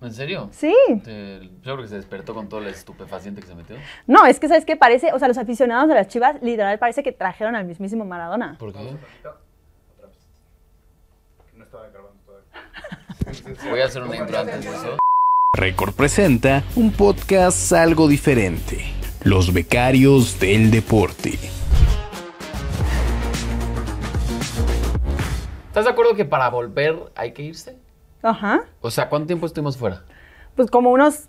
¿En serio? Sí. yo creo que se despertó con todo el estupefaciente que se metió. No, es que, ¿sabes qué? Parece, o sea, los aficionados de las chivas, literal, parece que trajeron al mismísimo Maradona. ¿Por qué? No estaba Voy a hacer una intro antes de eso. Record presenta un podcast algo diferente. Los becarios del deporte. ¿Estás de acuerdo que para volver hay que irse? Ajá. O sea, ¿cuánto tiempo estuvimos fuera? Pues como unos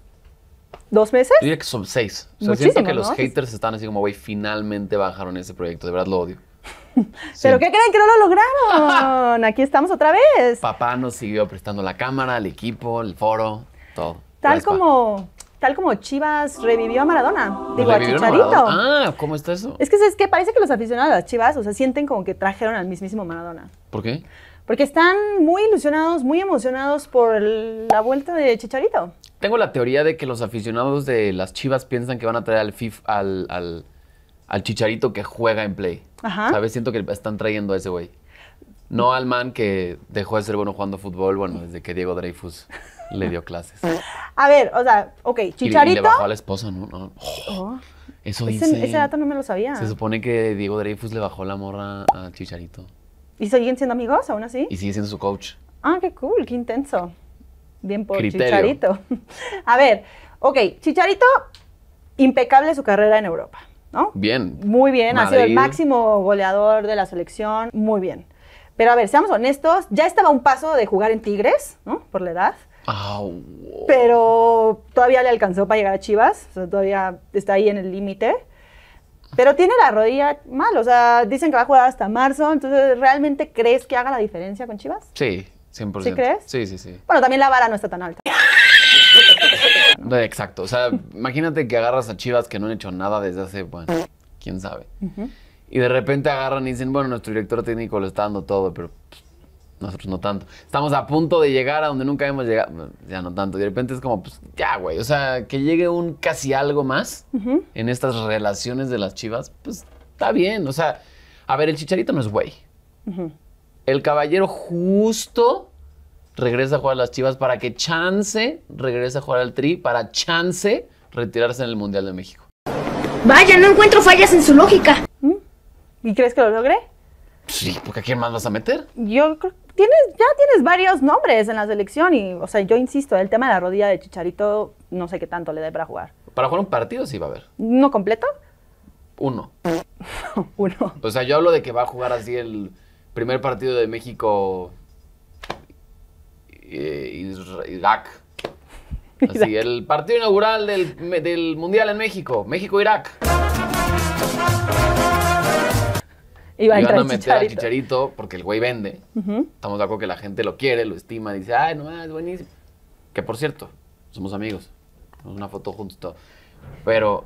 dos meses. Yo diría que son seis. O sea, siento que los haters están así como, güey, finalmente bajaron ese proyecto. De verdad lo odio. ¿Pero qué creen que no lo lograron? Aquí estamos otra vez. Papá nos siguió prestando la cámara, el equipo, el foro, todo. Tal como tal como Chivas revivió a Maradona, digo a Chicharito. Ah, ¿cómo está eso? Es que es que parece que los aficionados a Chivas, o sea, sienten como que trajeron al mismísimo Maradona. ¿Por qué? Porque están muy ilusionados, muy emocionados por la vuelta de Chicharito. Tengo la teoría de que los aficionados de las Chivas piensan que van a traer al FIF, al, Chicharito que juega en Play. Ajá. ¿Sabes? Siento que están trayendo a ese güey. No mm. al man que dejó de ser bueno jugando fútbol, bueno, desde que Diego Dreyfus le dio clases. A ver, o sea, ok, Chicharito. Y, le bajó a la esposa, ¿no? Oh. eso Ese dato no me lo sabía. Se supone que Diego Dreyfus le bajó la morra a Chicharito. ¿Y siguen siendo amigos aún así? Y sigue siendo su coach. Ah, qué cool, qué intenso. Bien por Chicharito. A ver, ok, Chicharito, impecable su carrera en Europa, ¿no? Bien. Muy bien, ha sido el máximo goleador de la selección, muy bien. Pero a ver, seamos honestos, ya estaba un paso de jugar en Tigres, ¿no? Por la edad. Oh. Pero todavía le alcanzó para llegar a Chivas, todavía está ahí en el límite. Pero tiene la rodilla mal, o sea, dicen que va a jugar hasta marzo, entonces ¿realmente crees que haga la diferencia con Chivas? Sí, 100%. ¿Sí crees? Sí, sí, sí. Bueno, también la vara no está tan alta. exacto, o sea, imagínate que agarras a Chivas que no han hecho nada desde hace, bueno, quién sabe. Y de repente agarran y dicen, bueno, nuestro director técnico lo está dando todo, pero pues, nosotros no tanto. Estamos a punto de llegar a donde nunca hemos llegado, ya no tanto. De repente es como, pues ya, güey, o sea, que llegue un casi algo más en estas relaciones de las chivas, pues está bien. O sea, a ver, el chicharito no es güey. El caballero justo regresa a jugar a las chivas para que chance regresa a jugar al tri, para chance retirarse en el Mundial de México. Vaya, no encuentro fallas en su lógica. ¿Mm? ¿Y crees que lo logre Sí, porque ¿a quién más vas a meter? Yo creo tienes, ya tienes varios nombres en la selección y, o sea, yo insisto, el tema de la rodilla de Chicharito, no sé qué tanto le da para jugar. Para jugar un partido sí va a haber. ¿No completo? Uno. Uno. O sea, yo hablo de que va a jugar así el primer partido de México eh, Irak. Así, el partido inaugural del, del Mundial en México, México-Irak. Iba a iban a meter Chicharito porque el güey vende. Estamos de acuerdo que la gente lo quiere, lo estima, dice, ay, no, es buenísimo. Que por cierto, somos amigos. Tenemos una foto juntos y todo. Pero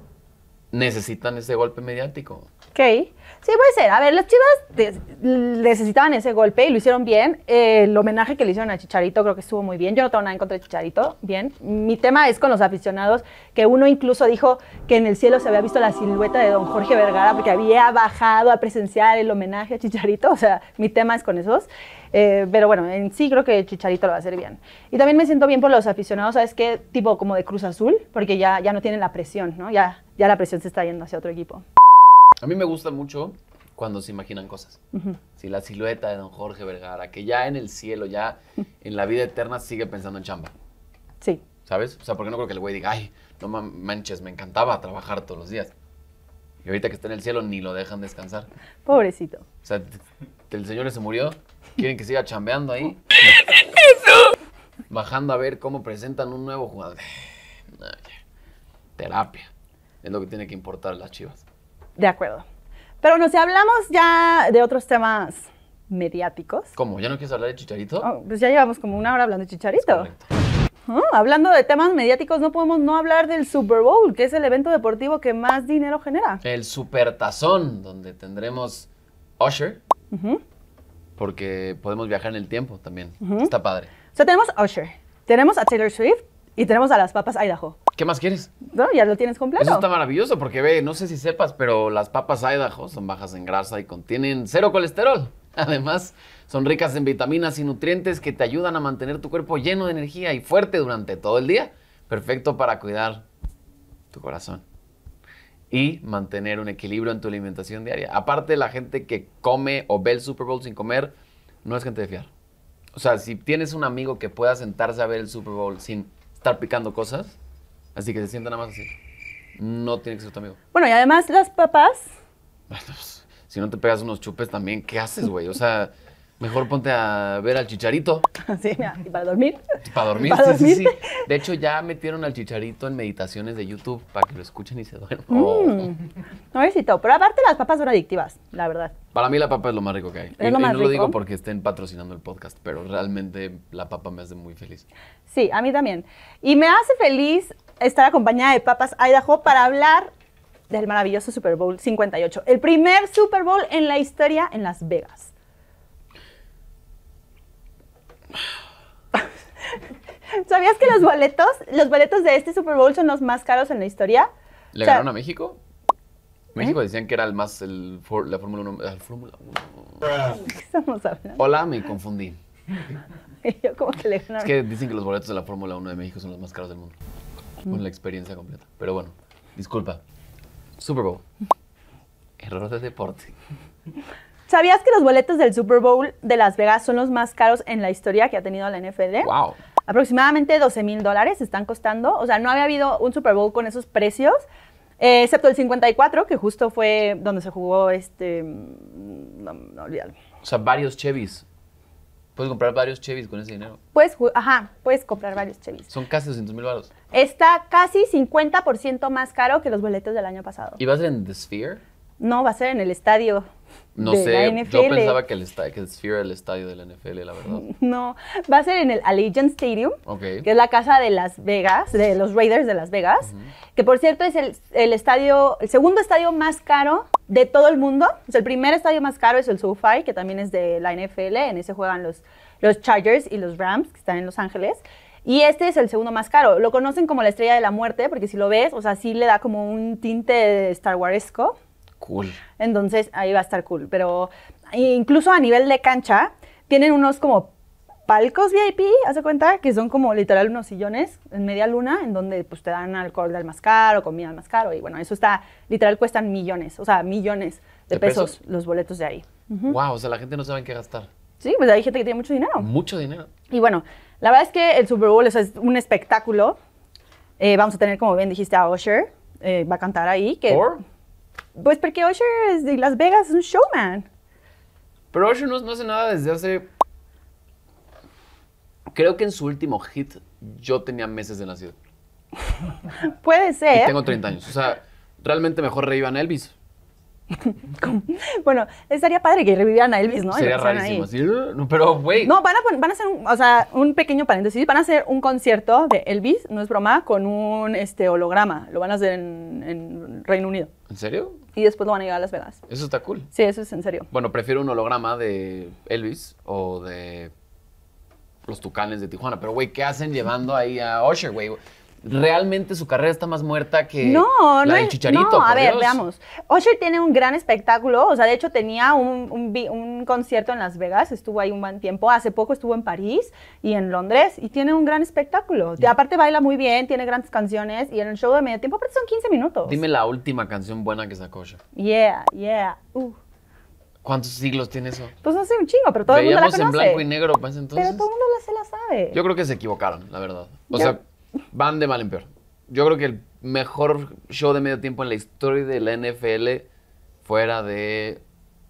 necesitan ese golpe mediático. Okay, Sí, puede ser. A ver, los Chivas necesitaban ese golpe y lo hicieron bien. el homenaje que le hicieron a Chicharito creo que estuvo muy bien. Yo no tengo nada en contra de Chicharito. Bien. Mi tema es con los aficionados, que uno incluso dijo que en el cielo se había visto la silueta de don Jorge Vergara porque había bajado a presenciar el homenaje a Chicharito. O sea, mi tema es con esos. Eh, pero bueno, en sí creo que Chicharito lo va a hacer bien. Y también me siento bien por los aficionados, ¿sabes que Tipo como de Cruz Azul, porque ya, ya no tienen la presión, ¿no? Ya, ya la presión se está yendo hacia otro equipo. A mí me gusta mucho cuando se imaginan cosas. Si la silueta de don Jorge Vergara, que ya en el cielo, ya en la vida eterna sigue pensando en chamba. Sí. ¿Sabes? O sea, porque no creo que el güey diga, ay, no manches, me encantaba trabajar todos los días. Y ahorita que está en el cielo ni lo dejan descansar. Pobrecito. O sea, el señor se murió, quieren que siga chambeando ahí. Bajando a ver cómo presentan un nuevo jugador. Terapia. Es lo que tiene que importar las chivas. De acuerdo. Pero bueno, si hablamos ya de otros temas mediáticos. ¿Cómo? ¿Ya no quieres hablar de Chicharito? Oh, pues ya llevamos como una hora hablando de Chicharito. Ah, hablando de temas mediáticos, no podemos no hablar del Super Bowl, que es el evento deportivo que más dinero genera. El Supertazón, donde tendremos Usher, porque podemos viajar en el tiempo también. Está padre. O sea, tenemos Usher, tenemos a Taylor Swift y tenemos a las papas Idaho. ¿Qué más quieres? No, ya lo tienes completo. Eso está maravilloso porque ve, no sé si sepas, pero las papas Idaho son bajas en grasa y contienen cero colesterol. Además, son ricas en vitaminas y nutrientes que te ayudan a mantener tu cuerpo lleno de energía y fuerte durante todo el día. Perfecto para cuidar tu corazón y mantener un equilibrio en tu alimentación diaria. Aparte, la gente que come o ve el Super Bowl sin comer no es gente de fiar. O sea, si tienes un amigo que pueda sentarse a ver el Super Bowl sin estar picando cosas, Así que se sienta nada más así. No tiene que ser tu amigo. Bueno, y además las papas. Pues, si no te pegas unos chupes también, ¿qué haces, güey? O sea, mejor ponte a ver al chicharito. Sí, y para dormir. Para dormir, ¿Para sí, dormir? sí, sí. De hecho, ya metieron al chicharito en meditaciones de YouTube para que lo escuchen y se duerman. Mm. Oh. no es no pero aparte las papas son adictivas, la verdad. Para mí la papa es lo más rico que hay. Es y, lo no lo digo porque estén patrocinando el podcast, pero realmente la papa me hace muy feliz. Sí, a mí también. Y me hace feliz estar acompañada de Papas Idaho para hablar del maravilloso Super Bowl 58, el primer Super Bowl en la historia en Las Vegas. ¿Sabías que los boletos, los boletos de este Super Bowl son los más caros en la historia? ¿Le ganaron a México? ¿eh? México decían que era el más el la Fórmula 1, ¿Qué estamos Hola, me confundí. Yo como que le Es que dicen que los boletos de la Fórmula 1 de México son los más caros del mundo con la experiencia completa. Pero bueno, disculpa. Super Bowl. Error de deporte. ¿Sabías que los boletos del Super Bowl de Las Vegas son los más caros en la historia que ha tenido la NFL? ¡Wow! Aproximadamente 12 mil dólares están costando. O sea, no había habido un Super Bowl con esos precios, eh, excepto el 54, que justo fue donde se jugó este. Mm, no, no O sea, varios Chevys Puedes comprar varios Chevys con ese dinero. Puedes, ajá, puedes comprar varios Chevys. Son casi 200 mil baros. Está casi 50% más caro que los boletos del año pasado. ¿Y vas en The Sphere? No, va a ser en el estadio. de la NFL. yo pensaba que, el el estadio de la NFL, la verdad. No, va a ser en el Allegiant Stadium, que es la casa de Las Vegas, de los Raiders de Las Vegas, que por cierto es el, estadio, el segundo estadio más caro de todo el mundo. el primer estadio más caro es el SoFi, que también es de la NFL, en ese juegan los, los Chargers y los Rams, que están en Los Ángeles. Y este es el segundo más caro. Lo conocen como la estrella de la muerte, porque si lo ves, o sea, sí le da como un tinte Star Warsco Cool. Entonces ahí va a estar cool. Pero incluso a nivel de cancha, tienen unos como palcos VIP, hace cuenta, que son como literal unos sillones en media luna, en donde pues te dan alcohol del más caro, comida del más caro, y bueno, eso está, literal cuestan millones, o sea, millones de, pesos, los boletos de ahí. Wow, o sea, la gente no sabe en qué gastar. Sí, pues hay gente que tiene mucho dinero. Mucho dinero. Y bueno, la verdad es que el Super Bowl es un espectáculo. Eh, vamos a tener, como bien dijiste, a Usher, eh, va a cantar ahí. Que, pues porque Usher es de Las Vegas, es un showman. Pero Usher no, hace nada desde hace... Creo que en su último hit yo tenía meses de nacido. Puede ser. tengo 30 años. O sea, realmente mejor revivan a Elvis. bueno, estaría padre que revivieran a Elvis, ¿no? Sería rarísimo, pero güey. No, van a, van a hacer un, o sea, un pequeño paréntesis, van a hacer un concierto de Elvis, no es broma, con un este, holograma. Lo van a hacer en Reino Unido. ¿En serio? y después lo van a llevar a Las Vegas. Eso está cool. Sí, eso es en serio. Bueno, prefiero un holograma de Elvis o de los Tucanes de Tijuana, pero güey, ¿qué hacen llevando ahí a Osher, güey? realmente su carrera está más muerta que el la no Chicharito. No, a ver, veamos. Osher tiene un gran espectáculo, o sea, de hecho tenía un, concierto en Las Vegas, estuvo ahí un buen tiempo, hace poco estuvo en París y en Londres, y tiene un gran espectáculo. Aparte baila muy bien, tiene grandes canciones, y en el show de medio tiempo, pero son 15 minutos. Dime la última canción buena que sacó Osher. Yeah, yeah, uh. ¿Cuántos siglos tiene eso? Pues hace un chingo, pero todo el mundo la conoce. en blanco y negro pues, Pero todo el mundo la se la sabe. Yo creo que se equivocaron, la verdad. O sea, van de mal en peor. Yo creo que el mejor show de medio tiempo en la historia de la NFL, fuera de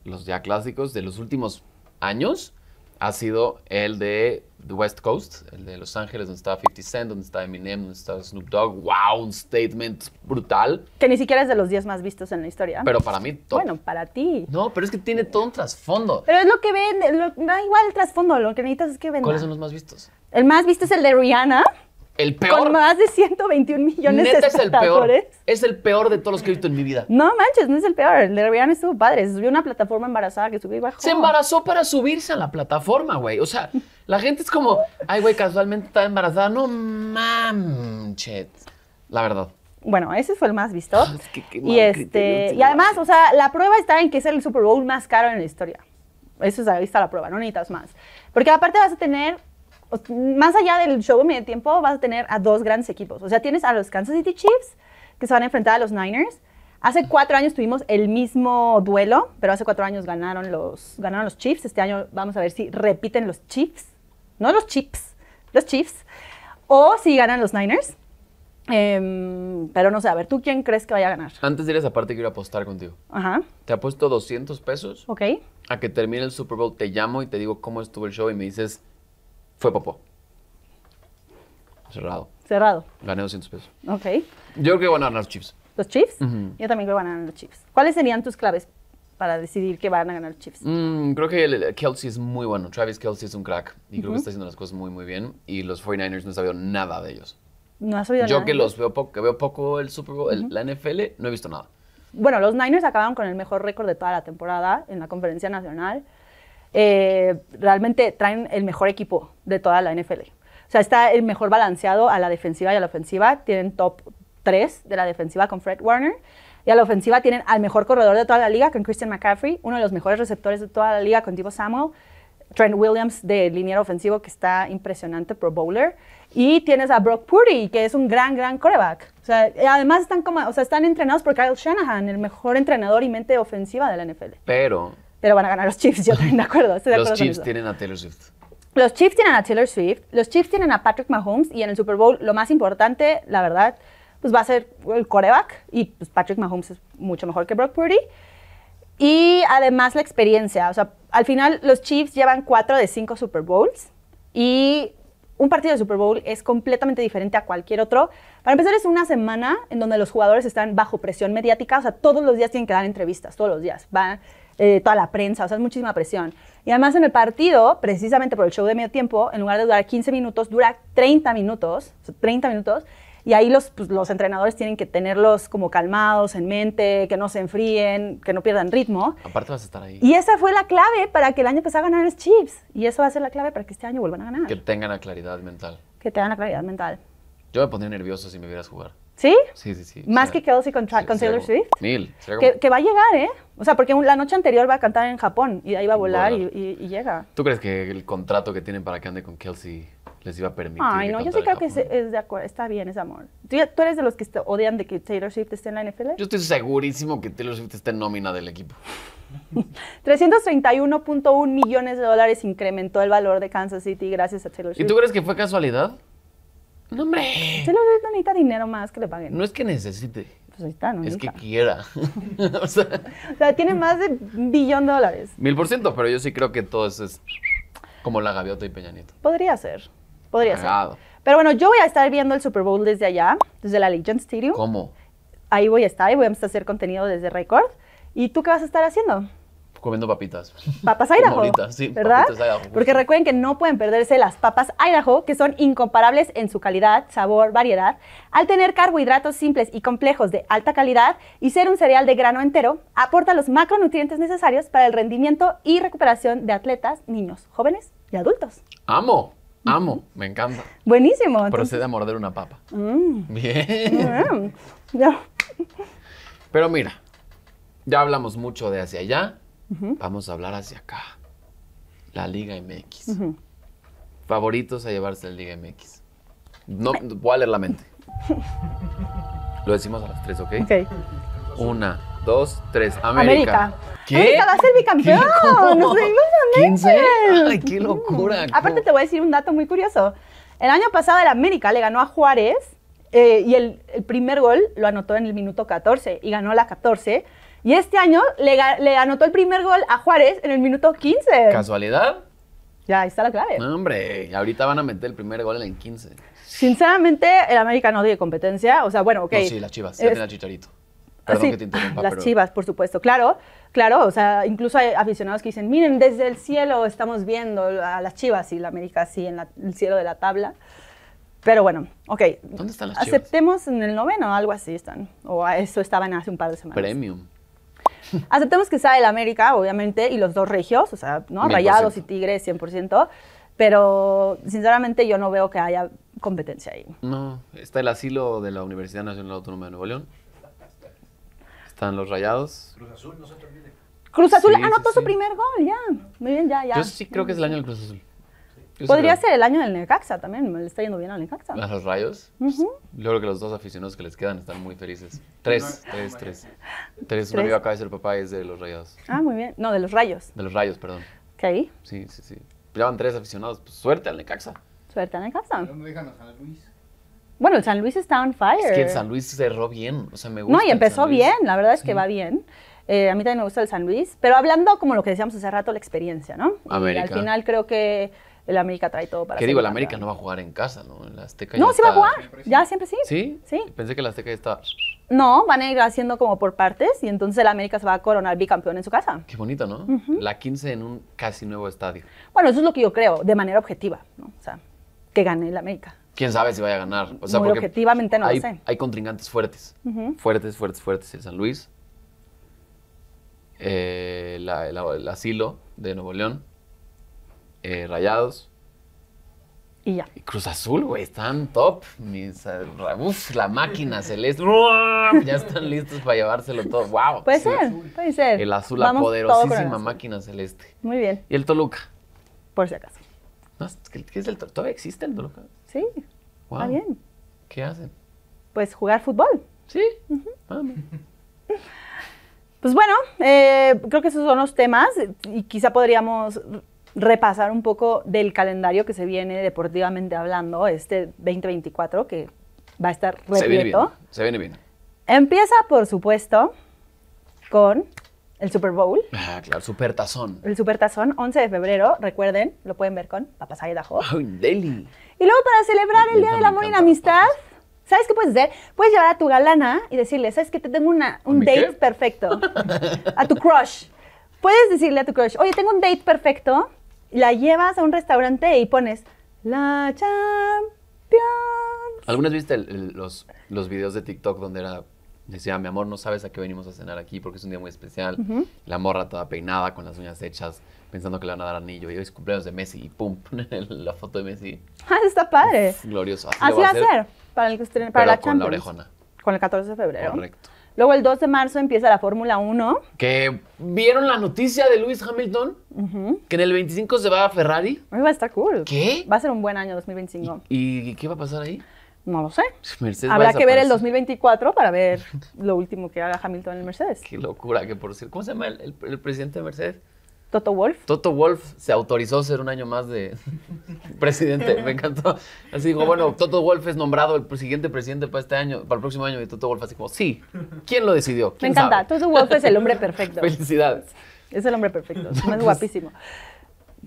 los ya clásicos de los últimos años, ha sido el de The West Coast, el de Los Ángeles, donde estaba 50 Cent, donde estaba Eminem, donde estaba Snoop Dogg. ¡Wow! Un statement brutal. Que ni siquiera es de los 10 más vistos en la historia. Pero para mí, Bueno, para ti. No, pero es que tiene todo un trasfondo. Pero es lo que ven... da igual el trasfondo. Lo que necesitas es que venda. ¿Cuáles son los más vistos? El más visto es el de Rihanna. El peor. Con más de 121 millones Neta de es el peor. Es el peor de todos los que he visto en mi vida. No manches, no es el peor. El de Rihanna estuvo padre. Se subió una plataforma embarazada que subió y bajó. Se embarazó para subirse a la plataforma, güey. O sea, la gente es como, ay, güey, casualmente está embarazada. No manches. La verdad. Bueno, ese fue el más visto. Ah, qué y este, y además, o sea, la prueba está en que es el Super Bowl más caro en la historia. Eso es, ahí está la prueba, no necesitas más. Porque aparte vas a tener más allá del show medio tiempo, vas a tener a dos grandes equipos. O sea, tienes a los Kansas City Chiefs, que se van a enfrentar a los Niners. Hace cuatro años tuvimos el mismo duelo, pero hace cuatro años ganaron los, ganaron los Chiefs. Este año vamos a ver si repiten los Chiefs. No los Chiefs, los Chiefs. O si ganan los Niners. Em, pero no sé, a ver, ¿tú quién crees que vaya a ganar? Antes de ir a esa parte, quiero apostar contigo. Ajá. Te apuesto 200 pesos. Ok. A que termine el Super Bowl, te llamo y te digo cómo estuvo el show y me dices fue Popó. Cerrado. Cerrado. Gané 200 pesos. Ok. Yo creo que van a ganar los Chiefs. ¿Los Chiefs? Yo también creo que van a ganar los Chiefs. ¿Cuáles serían tus claves para decidir que van a ganar los Chiefs? Mm, creo que Kelsey es muy bueno. Travis Kelsey es un crack. Y creo que está haciendo las cosas muy, muy bien. Y los 49ers no he nada de ellos. No has sabido Yo nada. Yo que los veo poco, que veo poco el Super Bowl, la NFL, no he visto nada. Bueno, los Niners acabaron con el mejor récord de toda la temporada en la conferencia nacional. Eh, realmente traen el mejor equipo de toda la NFL. O sea, está el mejor balanceado a la defensiva y a la ofensiva. Tienen top 3 de la defensiva con Fred Warner. Y a la ofensiva tienen al mejor corredor de toda la liga con Christian McCaffrey, uno de los mejores receptores de toda la liga con Divo Samuel, Trent Williams de liniero ofensivo que está impresionante, pro bowler. Y tienes a Brock Purdy, que es un gran, gran coreback. O sea, además están, como, están entrenados por Kyle Shanahan, el mejor entrenador y mente ofensiva de la NFL. Pero pero van a ganar los Chiefs, yo también de acuerdo. los Chiefs tienen a Taylor Swift. Los Chiefs tienen a Taylor Swift, los Chiefs tienen a Patrick Mahomes y en el Super Bowl lo más importante, la verdad, pues va a ser el coreback y pues Patrick Mahomes es mucho mejor que Brock Purdy. Y además la experiencia, o sea, al final los Chiefs llevan cuatro de cinco Super Bowls y un partido de Super Bowl es completamente diferente a cualquier otro. Para empezar, es una semana en donde los jugadores están bajo presión mediática, o sea, todos los días tienen que dar entrevistas, todos los días. Van, eh, toda la prensa, o sea, es muchísima presión. Y además en el partido, precisamente por el show de medio tiempo, en lugar de durar 15 minutos, dura 30 minutos, 30 minutos, y ahí los, pues, los entrenadores tienen que tenerlos como calmados en mente, que no se enfríen, que no pierdan ritmo. Aparte vas a estar ahí. Y esa fue la clave para que el año pasado ganaran los Chiefs. Y eso va a ser la clave para que este año vuelvan a ganar. Que tengan la claridad mental. Que tengan la claridad mental. Yo me pondría nervioso si me vieras jugar. ¿Sí? Sí, sí, sí. Más que Kelsey con, Taylor Swift. Mil. Que, que, va a llegar, ¿eh? O sea, porque la noche anterior va a cantar en Japón y ahí va a volar y, llega. ¿Tú crees que el contrato que tienen para que ande con Kelsey les iba a permitir? Ay, no, yo sí creo que está bien, es amor. ¿Tú, eres de los que odian de que Taylor Swift esté en la NFL? Yo estoy segurísimo que Taylor Swift esté en nómina del equipo. 331.1 millones de dólares incrementó el valor de Kansas City gracias a Taylor Swift. ¿Y tú crees que fue casualidad? No, hombre. lo no necesita dinero más que le paguen. No es que necesite. Pues ahí está, no Es que quiera. o, sea, tiene más de billón de dólares. Mil por ciento, pero yo sí creo que todo eso es como la gaviota y peñanito. Podría ser. Podría ser. Pero bueno, yo voy a estar viendo el Super Bowl desde allá, desde la Legion Stadium. ¿Cómo? Ahí voy a estar y voy a empezar a hacer contenido desde Record. ¿Y tú qué vas a estar haciendo? comiendo papitas. Papas Idaho. sí, ¿verdad? Porque recuerden que no pueden perderse las papas Idaho, que son incomparables en su calidad, sabor, variedad, al tener carbohidratos simples y complejos de alta calidad y ser un cereal de grano entero, aporta los macronutrientes necesarios para el rendimiento y recuperación de atletas, niños, jóvenes y adultos. Amo. Amo, me encanta. Buenísimo. Procede a morder una papa. Mm. Bien. Mm. Pero mira, ya hablamos mucho de hacia allá, Vamos a hablar hacia acá. La Liga MX. Favoritos a llevarse la Liga MX. No, voy a leer la mente. Lo decimos a las tres, ¿ok? Ok. Una, dos, tres. América. ¿Qué? América va a ser bicampeón. Nos vemos a Ay, qué locura. Aparte te voy a decir un dato muy curioso. El año pasado el América le ganó a Juárez eh, y el, primer gol lo anotó en el minuto 14 y ganó la 14 y este año le, anotó el primer gol a Juárez en el minuto 15. ¿Casualidad? Ya, ahí está la clave. No, hombre, ahorita van a meter el primer gol en el 15. Sinceramente, el América no tiene competencia. O sea, bueno, ok. No, sí, las chivas, es... ya chicharito. Perdón que te interrumpa. Las chivas, por supuesto, claro. Claro, o sea, incluso hay aficionados que dicen, miren, desde el cielo estamos viendo a las chivas y el América así en el cielo de la tabla. Pero bueno, ok. ¿Dónde están las chivas? Aceptemos en el noveno, algo así están. O eso estaban hace un par de semanas. Premium. Aceptemos que sea el América, obviamente, y los dos regios, o sea, ¿no? Rayados y Tigres, 100%. Pero sinceramente yo no veo que haya competencia ahí. No, está el asilo de la Universidad Nacional Autónoma de Nuevo León. Están los rayados. Cruz Azul, Cruz Azul anotó ah, su primer gol, ya. Muy bien, ya, ya. Yo sí creo que es el año del Cruz Azul. Podría ser el año del Necaxa también, me le está yendo bien al Necaxa. ¿A los rayos? Uh que los dos aficionados que les quedan están muy felices. Tres, tres, tres. Tres, un amigo acá de ser papá es de los rayos. Ah, muy bien. No, de los rayos. De los rayos, perdón. ¿Qué ahí? Sí, sí, sí. Ya tres aficionados. Pues, suerte al Necaxa. Suerte al Necaxa. ¿Dónde dejan a San Luis. Bueno, el San Luis está on fire. Es que el San Luis cerró bien, o sea, me gusta. No, y empezó bien, la verdad es que va bien. Eh, a mí también me gusta el San Luis, pero hablando como lo que decíamos hace rato, la experiencia, ¿no? América. al final creo que el América trae todo para. ¿Qué digo? El América no va a jugar en casa, ¿no? El Azteca No, sí va a jugar. Ya siempre sí. ¿Sí? Sí. Pensé que la Azteca ya estaba. No, van a ir haciendo como por partes y entonces el América se va a coronar bicampeón en su casa. Qué bonito, ¿no? La 15 en un casi nuevo estadio. Bueno, eso es lo que yo creo, de manera objetiva, ¿no? O sea, que gane el América. Quién sabe si vaya a ganar. O sea, porque objetivamente no lo sé. Hay contrincantes fuertes. Fuertes, fuertes, fuertes. El San Luis, eh, el asilo de Nuevo León. Eh, rayados. Y ya. Y Cruz Azul, güey, están top. Mis, la máquina celeste. ya están listos para llevárselo todo. ¡Wow! Puede ser, puede ser. El azul, la poderosísima máquina celeste. Muy bien. ¿Y el Toluca? Por si acaso. No, ¿qué es el, ¿Todavía existe el Toluca? Sí. Wow. Está bien. ¿Qué hacen? Pues jugar fútbol. Sí. Ah, pues bueno, eh, creo que esos son los temas y quizá podríamos repasar un poco del calendario que se viene deportivamente hablando, este 2024 que va a estar repleto. Se viene bien. Empieza, por supuesto, con el Super Bowl. Ah, claro, Super Tazón. El Super Tazón, 11 de febrero, recuerden, lo pueden ver con papas pasada ¡Ay, deli! Y luego para celebrar el Día del Amor y la Amistad, ¿sabes qué puedes hacer? Puedes llevar a tu galana y decirle, ¿sabes qué? Te tengo una, un date perfecto. a tu crush. Puedes decirle a tu crush, oye, tengo un date perfecto la llevas a un restaurante y pones la champions. ¿Algunas viste el, los, los videos de TikTok donde era decía, mi amor, no sabes a qué venimos a cenar aquí porque es un día muy especial. La morra toda peinada, con las uñas hechas, pensando que le van a dar anillo. Y hoy es cumpleaños de Messi y pum, la foto de Messi. Ah, está padre. glorioso. Así, va a ser, para, el, para la con la orejona. Con el 14 de febrero. Correcto. Luego el 2 de marzo empieza la Fórmula 1. Que vieron la noticia de Lewis Hamilton, que en el 25 se va a Ferrari. va a estar cool. ¿Qué? Va a ser un buen año 2025. ¿Y, qué va a pasar ahí? No lo sé. Habrá que ver el 2024 para ver lo último que haga Hamilton en el Mercedes. Qué locura, que por decir, ¿Cómo se llama el presidente de Mercedes? Toto Wolf. Toto Wolf se autorizó a ser un año más de presidente. Me encantó. Así dijo, bueno, Toto Wolf es nombrado el siguiente presidente para este año, para el próximo año. Y Toto Wolf así como, sí, ¿quién lo decidió? Me encanta. Toto Wolf es el hombre perfecto. Felicidades. Es el hombre perfecto. Es guapísimo.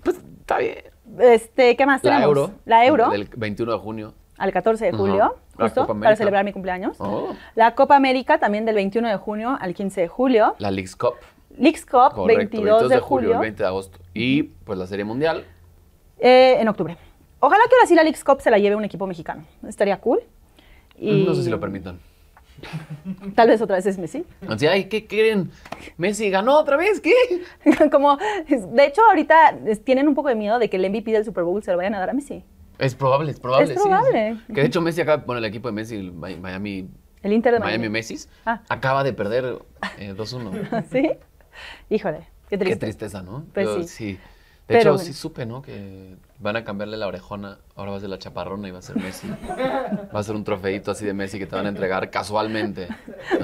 Pues está bien. Este, ¿Qué más La Euro. La Euro. Del 21 de junio al 14 de julio, justo para celebrar mi cumpleaños. Oh. La Copa América también del 21 de junio al 15 de julio. La Leagues Cup. Leagues Cup, 22, de, julio, 20 de agosto. Y pues la Serie Mundial. Eh, en octubre. Ojalá que ahora sí la Leagues Cup se la lleve un equipo mexicano. Estaría cool. Mm, no sé si lo permitan. Tal vez otra vez es Messi. O sea, ¿qué quieren? Messi ganó otra vez, ¿qué? Como, de hecho, ahorita tienen un poco de miedo de que el MVP del Super Bowl se lo vayan a dar a Messi. Es probable, es probable. Es probable. Que de hecho Messi acaba, bueno, el equipo de Messi, Miami. El Inter de Miami. Messi, ah. acaba de perder 2-1. Eh, ¿Sí? Híjole, qué tristeza. Qué tristeza, ¿no? Pues sí. De hecho, sí supe, ¿no? Que Van a cambiarle la orejona, ahora va a ser la chaparrona y va a ser Messi. Va a ser un trofeito así de Messi que te van a entregar casualmente.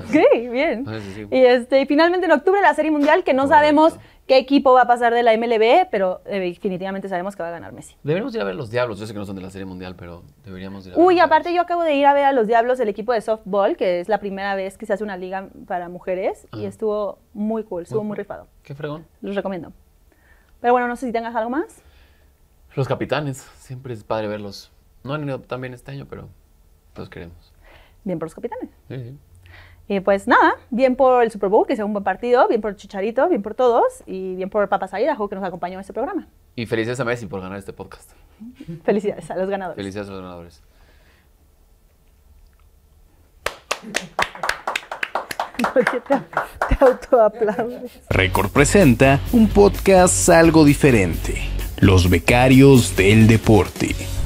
sí bien. Y este, finalmente en octubre la Serie Mundial, que no sabemos qué equipo va a pasar de la MLB, pero eh, definitivamente sabemos que va a ganar Messi. Deberíamos ir a ver los Diablos. Yo sé que no son de la Serie Mundial, pero deberíamos ir a ver. Uy, aparte yo acabo de ir a ver a los Diablos, el equipo de softball, que es la primera vez que se hace una liga para mujeres y estuvo muy cool, estuvo muy, rifado. Qué fregón. Los recomiendo. Pero bueno, no sé si tengas algo más. Los capitanes, siempre es padre verlos. No han ido tan bien este año, pero los queremos. Bien por los capitanes. Sí, sí. Y pues nada, bien por el Super Bowl, que sea un buen partido, bien por Chicharito, bien por todos, y bien por Papas Aidaho, que nos acompañó en este programa. Y felicidades a Messi por ganar este podcast. Felicidades a los ganadores. Felicidades a los ganadores. Te, Record presenta un podcast algo diferente los becarios del deporte.